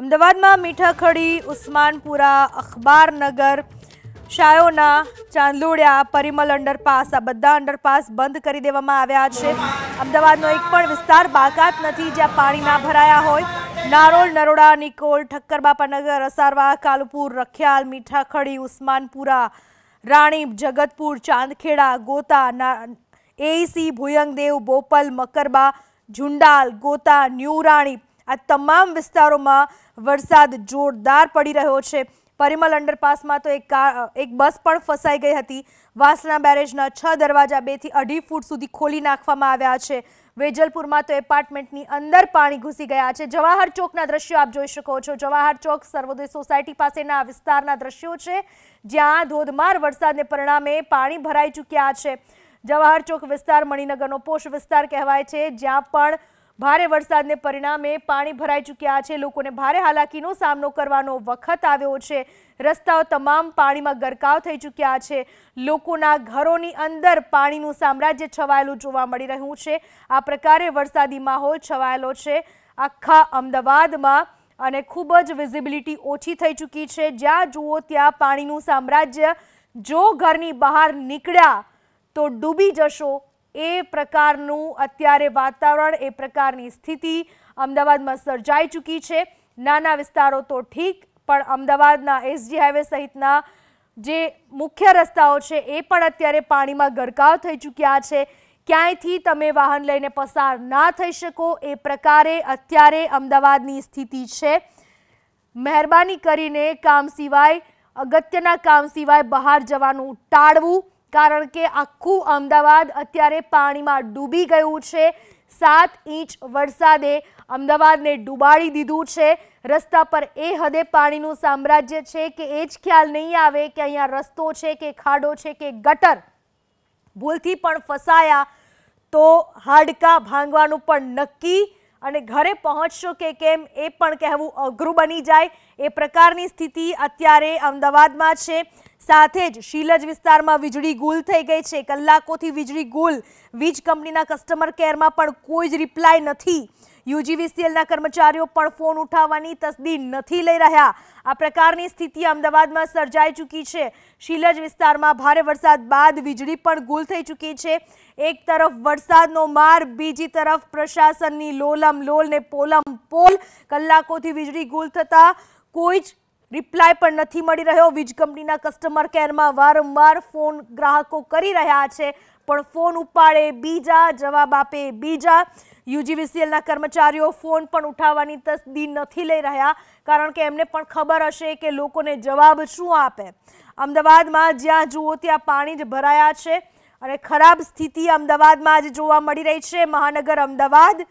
અમદાવાદમાં મીઠાખડી ઉસ્માનપુરા અખબારનગર શાયોના ચાંદલોડિયા પરિમલ અંડરપાસ અબદ्डा અંડરપાસ બંધ કરી દેવામાં આવે છે અમદાવાદનો એક પણ વિસ્તાર બાકાત નથી જ્યાં પાણી ના ભરાયા હોય નારોલ નરોડા નિકોલ ઠક્કરબાપાનગર અસારવા કાલુપુર રખિયાલ મીઠાખડી ઉસ્માનપુરા રાણી જગતપુર ચાંદખેડા ગોતા એસી ભુયંગદેવ બોપલ મક્કરબા ઝુંડાલ ગોતા ન્યુરાણી અત તમામ વિસ્તારોમાં વરસાદ જોરદાર પડી રહ્યો છે પરિમલ અંડરપાસમાં તો એક કાર એક બસ પણ ફસાઈ ગઈ હતી વાસના બેરેજના 6 દરવાજા બે થી 2.5 ફૂટ સુધી ખોલી નાખવામાં આવ્યા છે વેજલપુરમાં તો એપાર્ટમેન્ટની અંદર પાણી ઘૂસી ગયા છે જવાહર ચોકના દ્રશ્યો આપ જોઈ શકો છો જવાહર ચોક ਸਰવોદય સોસાયટી પાસેના વિસ્તારના દ્રશ્યો છે જ્યાં ધોધમાર વરસાદને પરિણામે પાણી ભરાઈ ચૂક્યા છે જવાહર ચોક વિસ્તાર મણીનગરનો પોષ વિસ્તાર કહેવાય છે જ્યાં પણ ભારે વરસાદને પરિણામે પાણી ભરાઈ ચૂક્યા છે લોકોને ભારે હાલાકીનો સામનો કરવાનો વખત આવ્યો છે રસ્તાઓ તમામ પાણીમાં ગરકાવ થઈ ચૂક્યા છે લોકોના ઘરોની અંદર પાણીનું સામ્રાજ્ય છવાયેલું જોવા મળી રહ્યું છે આ પ્રકારે વરસાદી માહોલ છવાયેલો છે આખા અમદાવાદમાં અને ખૂબ જ વિઝિબિલિટી ઓછી થઈ ચૂકી છે જ્યાં જુઓ ત્યાં પાણીનું સામ્રાજ્ય જો ઘરની બહાર નીકળ્યા તો ડૂબી જશો એ પ્રકારનું અત્યારે વાતાવરણ એ પ્રકારની સ્થિતિ અમદાવાદમાં સર્જાઈ ચૂકી છે નાના વિસ્તારો તો ઠીક પણ અમદાવાદના એસજી હાઇવે સહિતના જે મુખ્ય રસ્તાઓ છે એ પણ અત્યારે પાણીમાં ગડકાળ થઈ ચૂક્યા છે ક્યાંથી તમે વાહન લઈને પસાર ના થઈ શકો એ પ્રકારે અત્યારે અમદાવાદની સ્થિતિ છે મહેરબાની કરીને કામ સિવાય અગત્યના કામ સિવાય બહાર જવાનું ટાળવું કારણ કે આખું અમદાવાદ અત્યારે પાણીમાં ડૂબી ગયું છે સાત ઇંચ વરસાદે અમદાવાદને ડૂબાડી દીધું છે રસ્તા પર એ હદે પાણીનું સામ્રાજ્ય છે કે એ જ ખ્યાલ નહીં આવે કે અહીંયા રસ્તો છે કે ખાડો છે કે ગટર ભૂલથી પણ ફસાયા તો હાડકા ભાંગવાનું પણ નક્કી અને ઘરે પહોંચશો કે કેમ એ પણ કહેવું અઘરું બની જાય એ પ્રકારની સ્થિતિ અત્યારે અમદાવાદમાં છે સાથે જ શિલજ વિસ્તારમાં વીજળી ગુલ થઈ ગઈ છે કલાકોથી વીજળી ગુલ વીજ કંપનીના કસ્ટમર કેરમાં પણ કોઈ રિપ્લાય નથી યુજીવીસીએલના કર્મચારીઓ પણ ફોન ઉઠાવવાની તસદીન નથી લઈ રહ્યા આ પ્રકારની સ્થિતિ અમદાવાદમાં સર્જાઈ ચૂકી છે શિલજ વિસ્તારમાં ભારે વરસાદ બાદ વીજળી પણ ગુલ થઈ ચૂકી છે એક તરફ વરસાદનો માર બીજી તરફ પ્રશાસનની લોલમલોલ ને પોલમ પોલ કલાકોથી વીજળી ગુલ થતા કોઈ રિપ્લાય પણ નથી મળી રહ્યો વીજ કંપનીના કસ્ટમર કેરમાં વારંવાર ફોન ગ્રાહકો કરી રહ્યા છે પણ ફોન ઉપાડે બીજા જવાબ આપે બીજા યુજીવીસીએલના કર્મચારીઓ ફોન પણ ઉઠાવવાની તસ્દી નથી લઈ રહ્યા કારણ કે એમને પણ ખબર હશે કે લોકોને જવાબ શું આપે અમદાવાદમાં જ્યાં જુઓ ત્યાં પાણી જ ભરાયા છે અને ખરાબ સ્થિતિ અમદાવાદમાં જ જોવા મળી રહી છે મહાનગર અમદાવાદ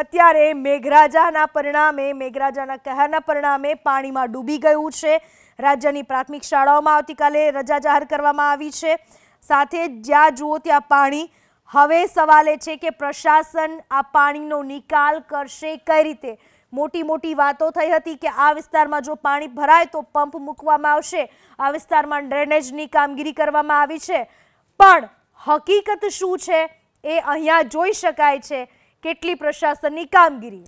અત્યારે મેઘરાજાના પરિણામે મેઘરાજાના કહેના પરિણામે પાણીમાં ડૂબી ગયું છે રાજ્યની પ્રાથમિક શાળામાં આતિકાલે રજા જાહેર કરવામાં આવી છે સાથે જ્યાં જુઓ ત્યાં પાણી હવે સવાલે છે કે প্রশাসন આ પાણીનો નિકાલ કરશે કઈ રીતે મોટી મોટી વાતો થઈ હતી કે આ વિસ્તારમાં જો પાણી ભરાય તો પંપ મૂકવામાં આવશે આ વિસ્તારમાં ડ્રેનેજની કામગીરી કરવામાં આવી છે પણ હકીકત શું છે એ અહીંયા જોઈ શકાય છે કેટલી પ્રશાસનની કામગીરી